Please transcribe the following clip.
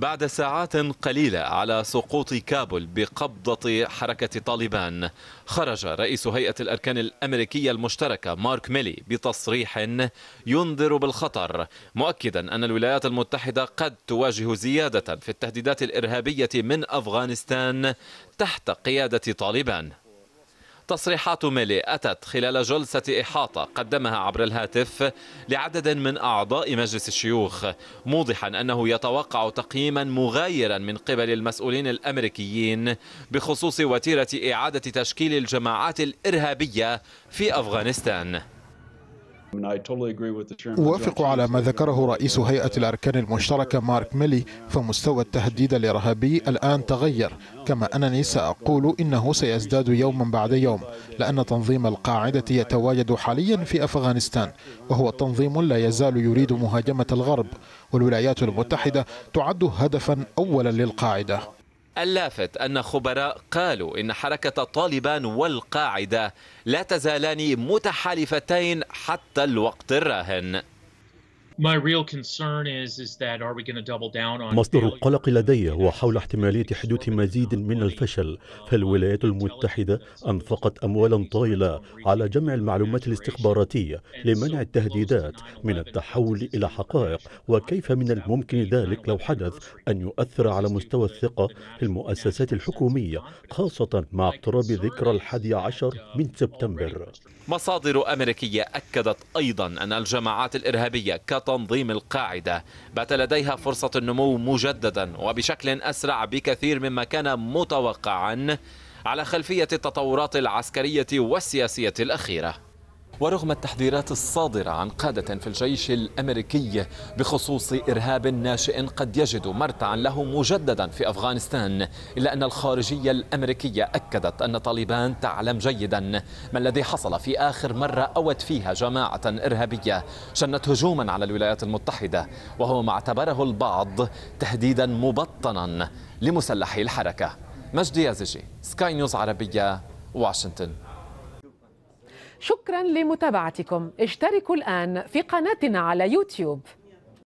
بعد ساعات قليلة على سقوط كابول بقبضة حركة طالبان خرج رئيس هيئة الأركان الأمريكية المشتركة مارك ميلي بتصريح ينذر بالخطر مؤكدا أن الولايات المتحدة قد تواجه زيادة في التهديدات الإرهابية من أفغانستان تحت قيادة طالبان تصريحات ميلي أتت خلال جلسة إحاطة قدمها عبر الهاتف لعدد من أعضاء مجلس الشيوخ موضحا أنه يتوقع تقييما مغايرا من قبل المسؤولين الأمريكيين بخصوص وتيرة إعادة تشكيل الجماعات الإرهابية في أفغانستان أوافق على ما ذكره رئيس هيئة الأركان المشتركة مارك ميلي فمستوى التهديد الإرهابي الآن تغير كما أنني سأقول إنه سيزداد يوما بعد يوم لأن تنظيم القاعدة يتواجد حاليا في أفغانستان وهو تنظيم لا يزال يريد مهاجمة الغرب والولايات المتحدة تعد هدفا أولا للقاعدة اللافت أن خبراء قالوا إن حركة طالبان والقاعدة لا تزالان متحالفتين حتى الوقت الراهن مصدر القلق لدي هو حول احتمالية حدوث مزيد من الفشل فالولايات المتحدة أنفقت أموالا طائلة على جمع المعلومات الاستخباراتية لمنع التهديدات من التحول إلى حقائق وكيف من الممكن ذلك لو حدث أن يؤثر على مستوى الثقة في المؤسسات الحكومية خاصة مع اقتراب ذكرى الحادي عشر من سبتمبر مصادر أمريكية أكدت أيضا أن الجماعات الإرهابية كتب تنظيم القاعدة بات لديها فرصة النمو مجددا وبشكل أسرع بكثير مما كان متوقعا على خلفية التطورات العسكرية والسياسية الأخيرة ورغم التحذيرات الصادرة عن قادة في الجيش الأمريكي بخصوص إرهاب ناشئ قد يجد مرتعا له مجددا في أفغانستان إلا أن الخارجية الأمريكية أكدت أن طالبان تعلم جيدا ما الذي حصل في آخر مرة أوت فيها جماعة إرهابية شنت هجوما على الولايات المتحدة وهو ما اعتبره البعض تهديدا مبطنا لمسلحي الحركة مجدي يازجي سكاي نيوز عربية واشنطن شكرا لمتابعتكم اشتركوا الآن في قناتنا على يوتيوب